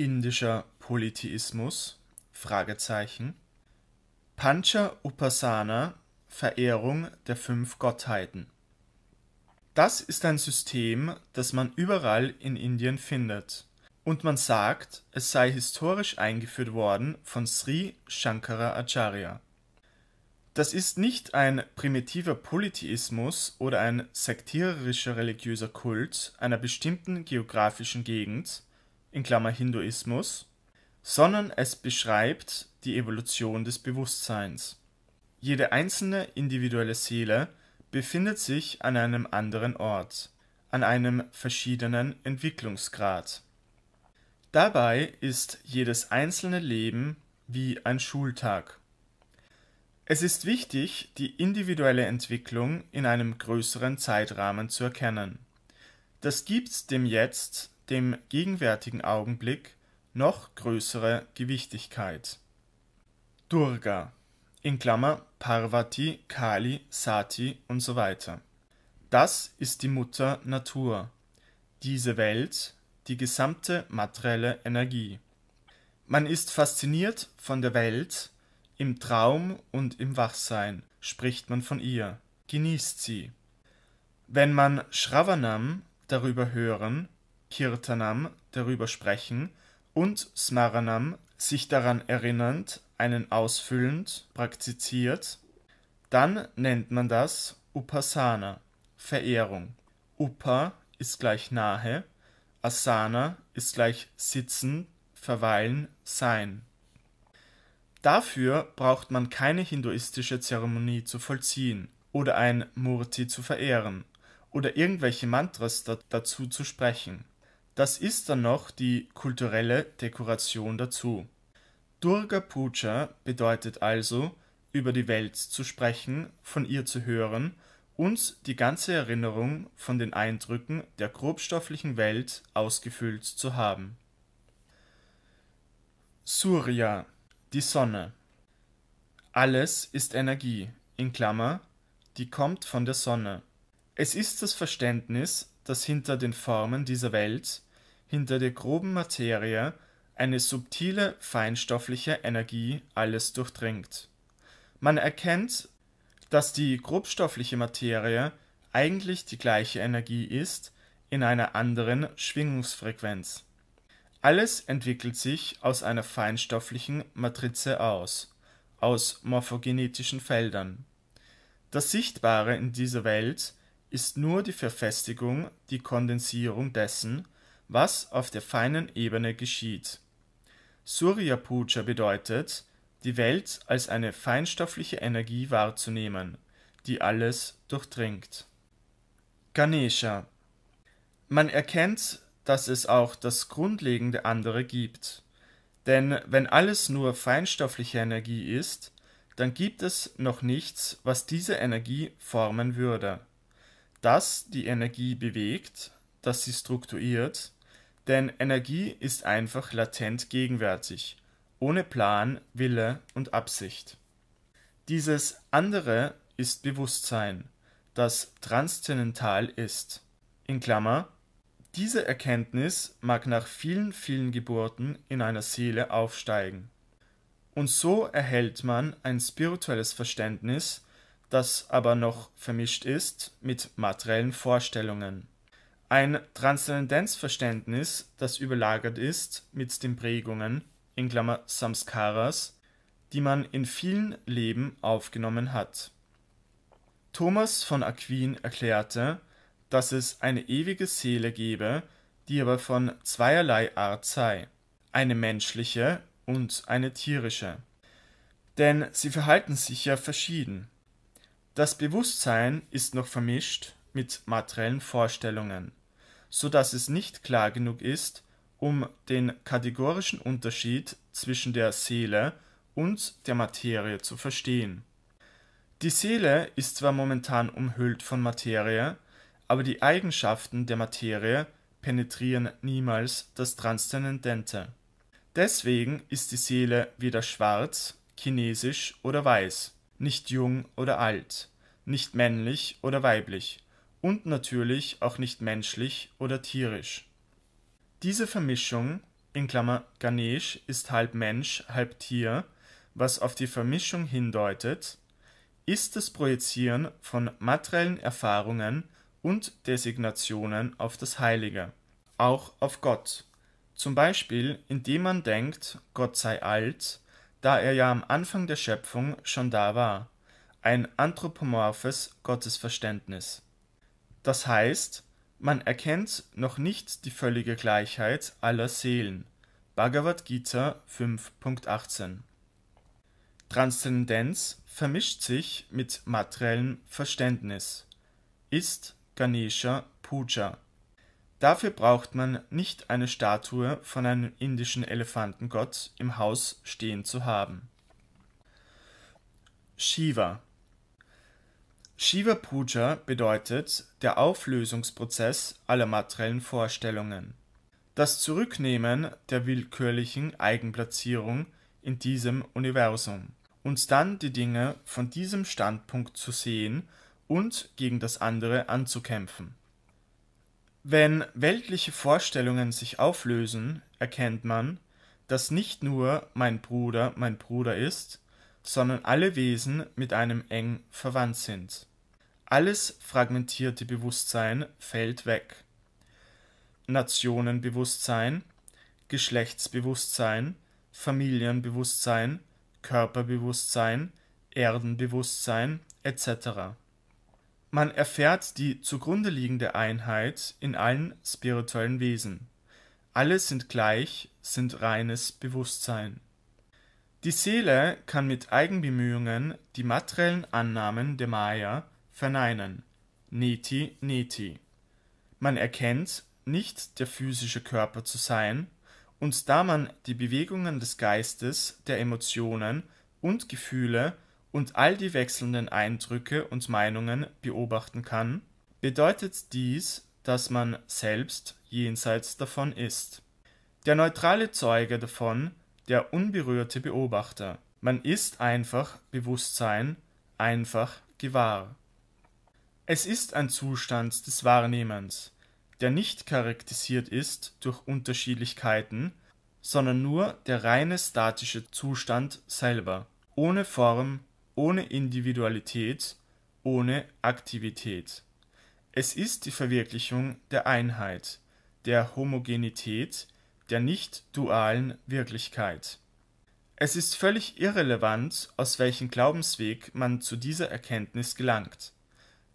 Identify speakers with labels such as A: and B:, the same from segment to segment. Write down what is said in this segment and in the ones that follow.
A: indischer Polytheismus? Fragezeichen. Pancha Upasana Verehrung der fünf Gottheiten. Das ist ein System, das man überall in Indien findet, und man sagt, es sei historisch eingeführt worden von Sri Shankara Acharya. Das ist nicht ein primitiver Polytheismus oder ein sektiererischer religiöser Kult einer bestimmten geografischen Gegend, in Klammer Hinduismus, sondern es beschreibt die Evolution des Bewusstseins. Jede einzelne individuelle Seele befindet sich an einem anderen Ort, an einem verschiedenen Entwicklungsgrad. Dabei ist jedes einzelne Leben wie ein Schultag. Es ist wichtig, die individuelle Entwicklung in einem größeren Zeitrahmen zu erkennen. Das gibt dem Jetzt dem gegenwärtigen Augenblick noch größere Gewichtigkeit. Durga in Klammer (Parvati, Kali, Sati usw.). Das ist die Mutter Natur, diese Welt, die gesamte materielle Energie. Man ist fasziniert von der Welt, im Traum und im Wachsein spricht man von ihr, genießt sie. Wenn man Shravanam darüber hören Kirtanam darüber sprechen und Smaranam sich daran erinnernd, einen ausfüllend praktiziert, dann nennt man das Upasana, Verehrung. Upa ist gleich nahe, Asana ist gleich sitzen, verweilen, sein. Dafür braucht man keine hinduistische Zeremonie zu vollziehen oder ein Murti zu verehren oder irgendwelche Mantras dazu zu sprechen. Das ist dann noch die kulturelle Dekoration dazu. Durga Puja bedeutet also, über die Welt zu sprechen, von ihr zu hören und die ganze Erinnerung von den Eindrücken der grobstofflichen Welt ausgefüllt zu haben. Surya, die Sonne. Alles ist Energie, in Klammer, die kommt von der Sonne. Es ist das Verständnis, dass hinter den Formen dieser Welt, hinter der groben Materie, eine subtile feinstoffliche Energie alles durchdringt. Man erkennt, dass die grobstoffliche Materie eigentlich die gleiche Energie ist, in einer anderen Schwingungsfrequenz. Alles entwickelt sich aus einer feinstofflichen Matrize aus, aus morphogenetischen Feldern. Das Sichtbare in dieser Welt ist, ist nur die Verfestigung, die Kondensierung dessen, was auf der feinen Ebene geschieht. Surya Puja bedeutet, die Welt als eine feinstoffliche Energie wahrzunehmen, die alles durchdringt. Ganesha Man erkennt, dass es auch das grundlegende andere gibt. Denn wenn alles nur feinstoffliche Energie ist, dann gibt es noch nichts, was diese Energie formen würde das die Energie bewegt, das sie strukturiert, denn Energie ist einfach latent gegenwärtig, ohne Plan, Wille und Absicht. Dieses andere ist Bewusstsein, das transzendental ist. In Klammer, diese Erkenntnis mag nach vielen, vielen Geburten in einer Seele aufsteigen. Und so erhält man ein spirituelles Verständnis, das aber noch vermischt ist mit materiellen Vorstellungen. Ein Transzendenzverständnis, das überlagert ist mit den Prägungen in Klammer (Samskaras), die man in vielen Leben aufgenommen hat. Thomas von Aquin erklärte, dass es eine ewige Seele gebe, die aber von zweierlei Art sei, eine menschliche und eine tierische. Denn sie verhalten sich ja verschieden das Bewusstsein ist noch vermischt mit materiellen Vorstellungen, so dass es nicht klar genug ist, um den kategorischen Unterschied zwischen der Seele und der Materie zu verstehen. Die Seele ist zwar momentan umhüllt von Materie, aber die Eigenschaften der Materie penetrieren niemals das Transzendente. Deswegen ist die Seele weder schwarz, chinesisch oder weiß, nicht jung oder alt, nicht männlich oder weiblich und natürlich auch nicht menschlich oder tierisch. Diese Vermischung (Ganesh ist halb Mensch, halb Tier, was auf die Vermischung hindeutet) ist das Projizieren von materiellen Erfahrungen und Designationen auf das Heilige, auch auf Gott, zum Beispiel indem man denkt, Gott sei alt, da er ja am Anfang der Schöpfung schon da war ein anthropomorphes Gottesverständnis. Das heißt, man erkennt noch nicht die völlige Gleichheit aller Seelen (Bhagavad Gita 5.18). Transzendenz vermischt sich mit materiellem Verständnis (ist Ganesha Puja). Dafür braucht man nicht eine Statue von einem indischen Elefantengott im Haus stehen zu haben. Shiva Shiva Puja bedeutet der Auflösungsprozess aller materiellen Vorstellungen, das Zurücknehmen der willkürlichen Eigenplatzierung in diesem Universum und dann die Dinge von diesem Standpunkt zu sehen und gegen das andere anzukämpfen. Wenn weltliche Vorstellungen sich auflösen, erkennt man, dass nicht nur mein Bruder mein Bruder ist, sondern alle Wesen mit einem eng verwandt sind. Alles fragmentierte Bewusstsein fällt weg. Nationenbewusstsein, Geschlechtsbewusstsein, Familienbewusstsein, Körperbewusstsein, Erdenbewusstsein etc. Man erfährt die zugrunde liegende Einheit in allen spirituellen Wesen. Alle sind gleich, sind reines Bewusstsein. Die Seele kann mit Eigenbemühungen die materiellen Annahmen der Maya verneinen (neti neti). Man erkennt, nicht der physische Körper zu sein, und da man die Bewegungen des Geistes, der Emotionen und Gefühle und all die wechselnden Eindrücke und Meinungen beobachten kann, bedeutet dies, dass man selbst jenseits davon ist. Der neutrale Zeuge davon, der unberührte Beobachter. Man ist einfach Bewusstsein, einfach gewahr es ist ein Zustand des Wahrnehmens, der nicht charakterisiert ist durch Unterschiedlichkeiten, sondern nur der reine statische Zustand selber, ohne Form, ohne Individualität, ohne Aktivität. Es ist die Verwirklichung der Einheit, der Homogenität, der nicht dualen Wirklichkeit. Es ist völlig irrelevant, aus welchem Glaubensweg man zu dieser Erkenntnis gelangt.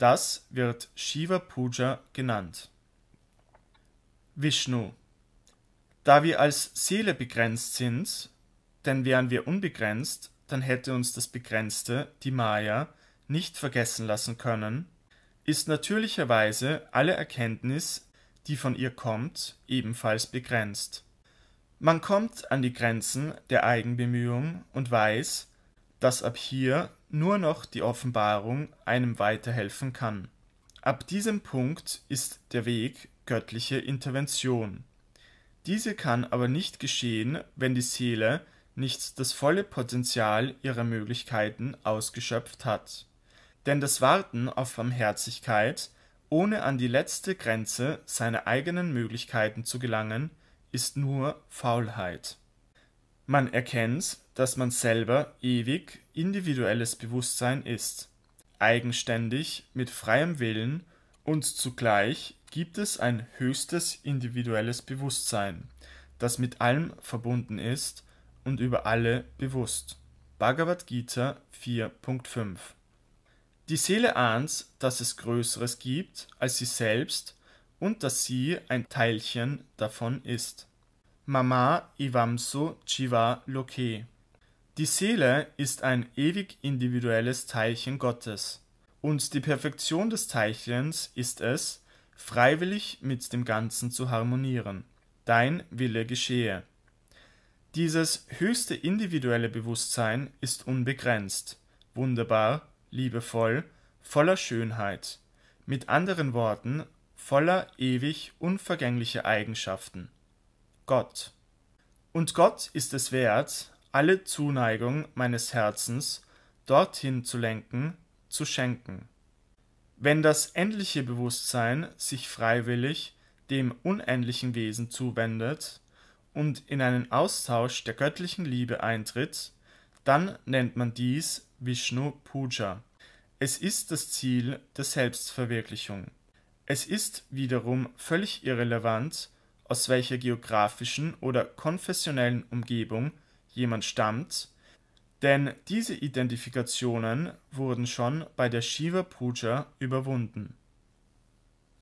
A: Das wird Shiva Puja genannt. Vishnu Da wir als Seele begrenzt sind, denn wären wir unbegrenzt, dann hätte uns das Begrenzte, die Maya, nicht vergessen lassen können, ist natürlicherweise alle Erkenntnis, die von ihr kommt, ebenfalls begrenzt. Man kommt an die Grenzen der Eigenbemühung und weiß, dass ab hier nur noch die Offenbarung einem weiterhelfen kann. Ab diesem Punkt ist der Weg göttliche Intervention. Diese kann aber nicht geschehen, wenn die Seele nicht das volle Potenzial ihrer Möglichkeiten ausgeschöpft hat. Denn das Warten auf Barmherzigkeit, ohne an die letzte Grenze seiner eigenen Möglichkeiten zu gelangen, ist nur Faulheit. Man erkennt, dass man selber ewig individuelles Bewusstsein ist, eigenständig mit freiem Willen, und zugleich gibt es ein höchstes individuelles Bewusstsein, das mit allem verbunden ist und über alle bewusst. Bhagavad Gita 4.5 Die Seele ahnt, dass es Größeres gibt als sie selbst und dass sie ein Teilchen davon ist. Mama Iwamsu Chiva Loke. Die Seele ist ein ewig individuelles Teilchen Gottes. Und die Perfektion des Teilchens ist es, freiwillig mit dem Ganzen zu harmonieren. Dein Wille geschehe. Dieses höchste individuelle Bewusstsein ist unbegrenzt, wunderbar, liebevoll, voller Schönheit, mit anderen Worten voller ewig unvergänglicher Eigenschaften. Gott. Und Gott ist es wert, alle Zuneigung meines Herzens dorthin zu lenken, zu schenken. Wenn das endliche Bewusstsein sich freiwillig dem unendlichen Wesen zuwendet und in einen Austausch der göttlichen Liebe eintritt, dann nennt man dies Vishnu Puja. Es ist das Ziel der Selbstverwirklichung. Es ist wiederum völlig irrelevant, aus welcher geografischen oder konfessionellen Umgebung jemand stammt, denn diese Identifikationen wurden schon bei der Shiva Puja überwunden